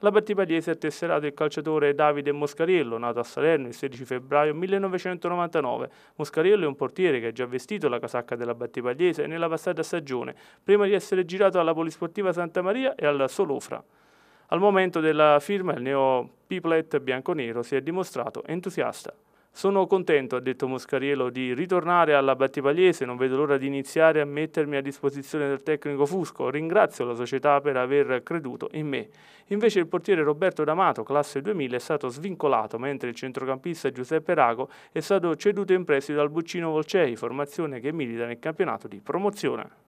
La partita padiese è tesserata il calciatore Davide Moscariello, nato a Salerno il 16 febbraio 1999. Moscariello è un portiere che ha già vestito la casacca della Battipadiese nella passata stagione, prima di essere girato alla Polisportiva Santa Maria e al Solofra. Al momento della firma il neo Piplet bianconero si è dimostrato entusiasta. Sono contento, ha detto Moscariello, di ritornare alla Battipagliese, non vedo l'ora di iniziare a mettermi a disposizione del tecnico Fusco, ringrazio la società per aver creduto in me. Invece il portiere Roberto D'Amato, classe 2000, è stato svincolato, mentre il centrocampista Giuseppe Rago è stato ceduto in prestito al Buccino Volcei, formazione che milita nel campionato di promozione.